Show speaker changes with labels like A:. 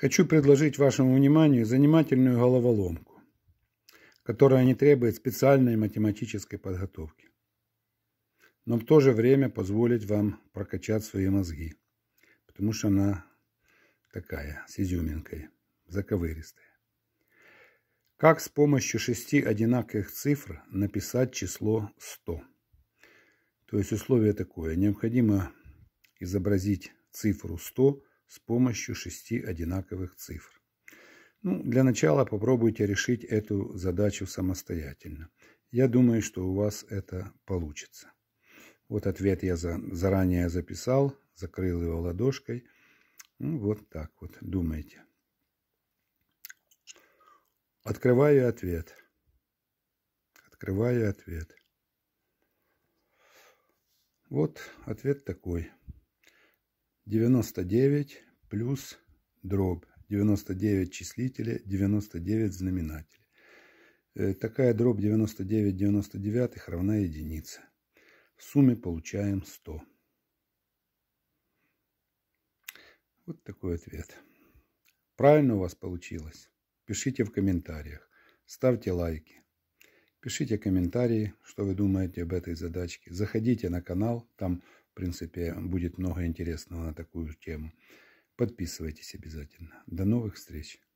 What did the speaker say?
A: Хочу предложить вашему вниманию занимательную головоломку, которая не требует специальной математической подготовки, но в то же время позволит вам прокачать свои мозги, потому что она такая, с изюминкой, заковыристая. Как с помощью шести одинаковых цифр написать число 100? То есть условие такое. Необходимо изобразить цифру 100 с помощью шести одинаковых цифр. Ну, для начала попробуйте решить эту задачу самостоятельно. Я думаю, что у вас это получится. Вот ответ я за, заранее записал, закрыл его ладошкой. Ну, вот так вот, думайте. Открываю ответ. Открываю ответ. Вот ответ такой. 99 плюс дробь 99 числителя, 99 знаменателя. Э, такая дробь 99 99 равна единице. В сумме получаем 100. Вот такой ответ. Правильно у вас получилось? Пишите в комментариях. Ставьте лайки. Пишите комментарии, что вы думаете об этой задачке. Заходите на канал, там принципе, будет много интересного на такую тему. Подписывайтесь обязательно. До новых встреч!